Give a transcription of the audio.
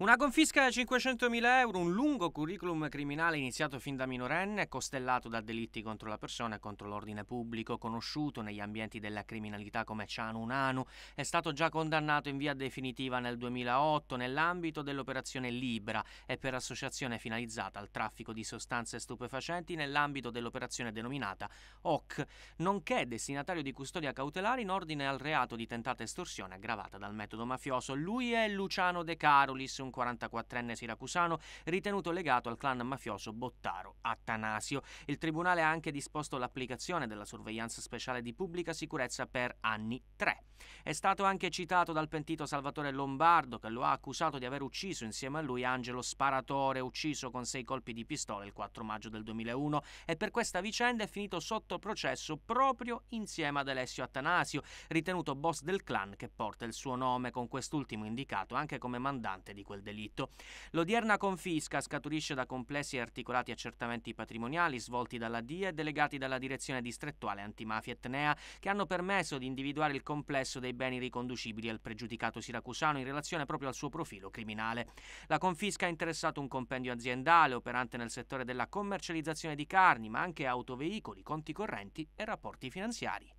Una confisca da 500.000 euro, un lungo curriculum criminale iniziato fin da minorenne, costellato da delitti contro la persona e contro l'ordine pubblico, conosciuto negli ambienti della criminalità come Ciano Unanu, è stato già condannato in via definitiva nel 2008 nell'ambito dell'operazione Libra e per associazione finalizzata al traffico di sostanze stupefacenti nell'ambito dell'operazione denominata OC, nonché destinatario di custodia cautelare in ordine al reato di tentata estorsione aggravata dal metodo mafioso. Lui è Luciano De Carolis, un un 44enne siracusano ritenuto legato al clan mafioso Bottaro Attanasio. Il tribunale ha anche disposto l'applicazione della sorveglianza speciale di pubblica sicurezza per anni 3. È stato anche citato dal pentito Salvatore Lombardo che lo ha accusato di aver ucciso insieme a lui Angelo Sparatore, ucciso con sei colpi di pistola il 4 maggio del 2001 e per questa vicenda è finito sotto processo proprio insieme ad Alessio Attanasio, ritenuto boss del clan che porta il suo nome, con quest'ultimo indicato anche come mandante di quel delitto. L'odierna confisca scaturisce da complessi e articolati accertamenti patrimoniali svolti dalla DIA e delegati dalla Direzione Distrettuale Antimafia Etnea che hanno permesso di individuare il complesso possesso dei beni riconducibili al pregiudicato siracusano in relazione proprio al suo profilo criminale. La confisca ha interessato un compendio aziendale operante nel settore della commercializzazione di carni, ma anche autoveicoli, conti correnti e rapporti finanziari.